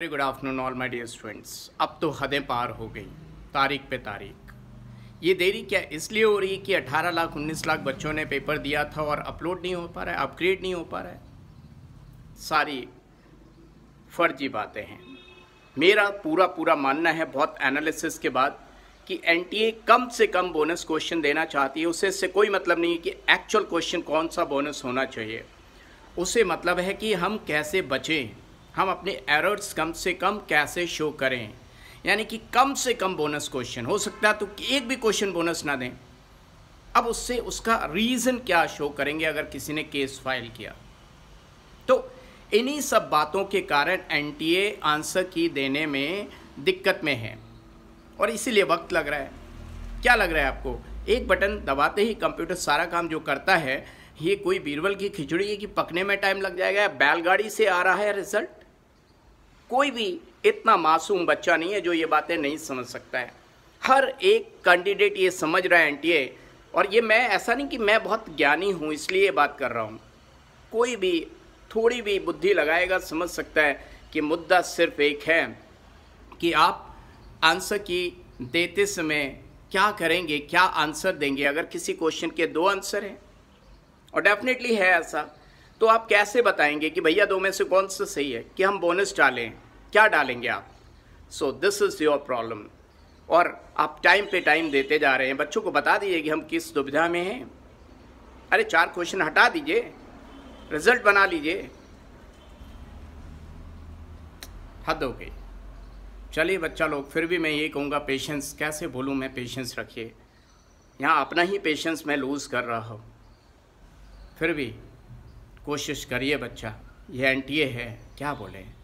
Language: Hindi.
very good afternoon all my dear students अब तो हदें पार हो गई तारीख पे तारीख ये देरी क्या इसलिए हो रही है कि 18 लाख 19 लाख बच्चों ने पेपर दिया था और अपलोड नहीं हो पा रहा है अपग्रेड नहीं हो पा रहा है सारी फर्जी बातें हैं मेरा पूरा पूरा मानना है बहुत एनालिसिस के बाद कि एन कम से कम बोनस क्वेश्चन देना चाहती है उसे इससे कोई मतलब नहीं है कि एक्चुअल क्वेश्चन कौन सा बोनस होना चाहिए उसे मतलब है कि हम कैसे बचें हम अपने एरर्स कम से कम कैसे शो करें यानी कि कम से कम बोनस क्वेश्चन हो सकता है तो एक भी क्वेश्चन बोनस ना दें अब उससे उसका रीज़न क्या शो करेंगे अगर किसी ने केस फाइल किया तो इन्हीं सब बातों के कारण एनटीए आंसर की देने में दिक्कत में है और इसीलिए वक्त लग रहा है क्या लग रहा है आपको एक बटन दबाते ही कंप्यूटर सारा काम जो करता है ये कोई बीरबल की खिचड़ी है कि पकने में टाइम लग जाएगा बैलगाड़ी से आ रहा है रिजल्ट कोई भी इतना मासूम बच्चा नहीं है जो ये बातें नहीं समझ सकता है हर एक कैंडिडेट ये समझ रहा है एनटीए और ये मैं ऐसा नहीं कि मैं बहुत ज्ञानी हूँ इसलिए बात कर रहा हूँ कोई भी थोड़ी भी बुद्धि लगाएगा समझ सकता है कि मुद्दा सिर्फ एक है कि आप आंसर की देते समय क्या करेंगे क्या आंसर देंगे अगर किसी क्वेश्चन के दो आंसर हैं और डेफिनेटली है ऐसा तो आप कैसे बताएंगे कि भैया दो में से कौन सा सही है कि हम बोनस डालें क्या डालेंगे आप so this is your problem और आप टाइम पे टाइम देते जा रहे हैं बच्चों को बता दीजिए कि हम किस दुविधा में हैं अरे चार क्वेश्चन हटा दीजिए रिजल्ट बना लीजिए हद हो गई चलिए बच्चा लोग फिर भी मैं ये कहूँगा पेशेंस कैसे बोलूँ मैं पेशेंस रखिए यहाँ अपना ही पेशेंस मैं लूज़ कर रहा हूँ फिर भी कोशिश करिए बच्चा ये एन है क्या बोले